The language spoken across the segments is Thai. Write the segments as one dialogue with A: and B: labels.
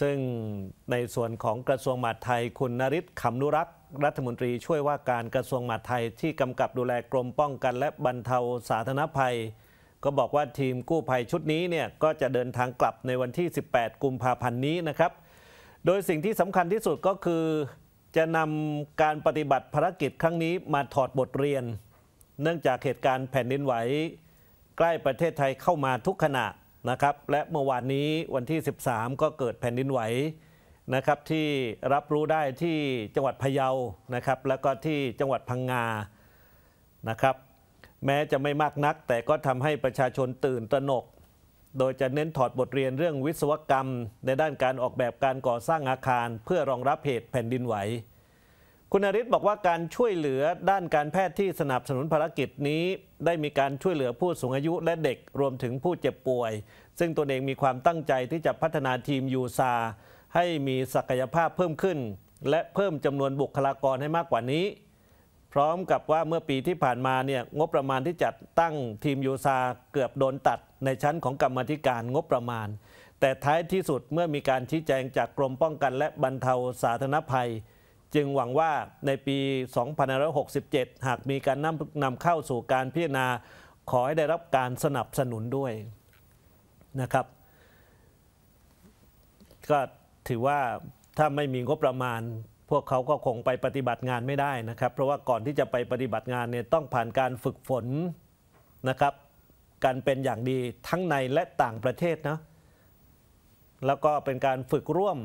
A: ซึ่งในส่วนของกระทรวงมหาดไทยคุณนริศขำนุรักษ์รัฐมนตรีช่วยว่าการกระทรวงมหาดไทยที่กำกับดูแลกรมป้องกันและบรรเทาสาธารณภัย ก็บอกว่าทีมกู้ภัยชุดนี้เนี่ยก็จะเดินทางกลับในวันที่ 18 กุมภาพันธ์นี้นะครับ โดยสิ่งที่สำคัญที่สุดก็คือจะนำการปฏิบัติภารกิจครั้งนี้มาถอดบทเรียน เนื่องจากเหตุการณ์แผ่นดินไหว ใกล้ประเทศไทยเข้ามาทุกขณะนะครับและเมื่อวานนี้วันที่ 13 ก็เกิดแผ่นดินไหวนะครับที่รับรู้ได้ที่จังหวัดพะเยานะครับแล้วก็ที่จังหวัดพังงานะครับแม้จะไม่มากนักแต่ก็ทำให้ประชาชนตื่นตระหนก โดยจะเน้นถอดบทเรียนเรื่องวิศวกรรมในด้านการออกแบบการก่อสร้างอาคารเพื่อรองรับเหตุแผ่นดินไหวคุณนริศบอกว่าการช่วยเหลือด้านการแพทย์ที่สนับสนุนภารกิจนี้ ได้มีการช่วยเหลือผู้สูงอายุ และเด็กรวมถึงผู้เจ็บป่วย ซึ่งตัวเองมีความตั้งใจที่จะพัฒนาทีมยูซาให้มีศักยภาพเพิ่มขึ้น และเพิ่มจำนวนบุคลากรให้มากกว่านี้ พร้อมกับว่าเมื่อปีที่ผ่านมาเนี่ยงบประมาณที่จัดตั้งทีมยูซาเกือบโดนตัด ในชั้นของกรรมธิการงบประมาณ แต่ท้ายที่สุดเมื่อมีการชี้แจงจากกรมป้องกัน และบรรเทาสาธารณภัยจึงหวังว่าในปี 2567 หากมีการนำนำเข้าสู่การพิจารณาขอให้ได้รับการสนับสนุนด้วยนะครับก็ถือว่าถ้าไม่มีงบประมาณ พวกเขาก็คงไปปฏิบัติงานไม่ได้นะครับ เพราะว่าก่อนที่จะไปปฏิบัติงานเนี่ยต้องผ่านการฝึกฝนนะครับการเป็นอย่างดีทั้งในและต่างประเทศนะแล้วก็เป็นการฝึกร่วม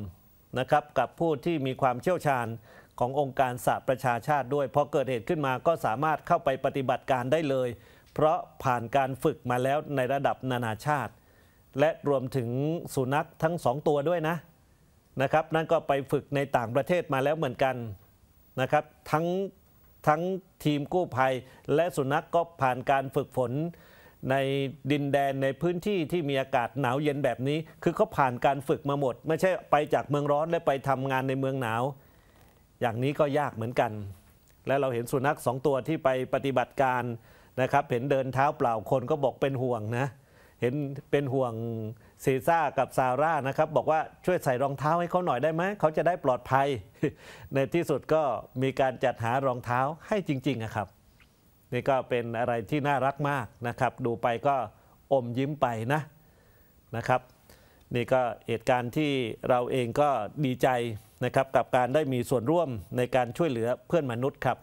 A: นะครับกับผู้ที่มีความเชี่ยวชาญขององค์การสหประชาชาติด้วยพอเกิดเหตุขึ้นมาก็สามารถเข้าไปปฏิบัติการได้เลย เพราะผ่านการฝึกมาแล้วในระดับนานาชาติ และรวมถึงสุนัขทั้งสองตัวด้วยนะนะครับนั่นก็ไปฝึกในต่างประเทศมาแล้วเหมือนกันนะครับทั้งทั้งทีมกู้ภัยและสุนัขกก็ผ่านการฝึกฝนในดินแดนในพื้นที่ที่มีอากาศหนาวเย็นแบบนี้ คือเขาผ่านการฝึกมาหมด ไม่ใช่ไปจากเมืองร้อนแล้วไปทำงานในเมืองหนาวอย่างนี้ก็ยากเหมือนกัน และเราเห็นสุนัขสองตัวที่ไปปฏิบัติการนะครับเห็นเดินเท้าเปล่าคนก็บอกเป็นห่วงนะเห็นเป็นห่วงเซซ่ากับซาร่านะครับ บอกว่าช่วยใส่รองเท้าให้เขาหน่อยได้ไหมเขาจะได้ปลอดภัย ในที่สุดก็มีการจัดหารองเท้าให้จริงๆนะครับนี่ก็เป็นอะไรที่น่ารักมากนะครับ ดูไปก็อมยิ้มไปนะนะครับ นี่ก็เหตุการณ์ที่เราเองก็ดีใจนะครับ กับการได้มีส่วนร่วมในการช่วยเหลือเพื่อนมนุษย์ครับ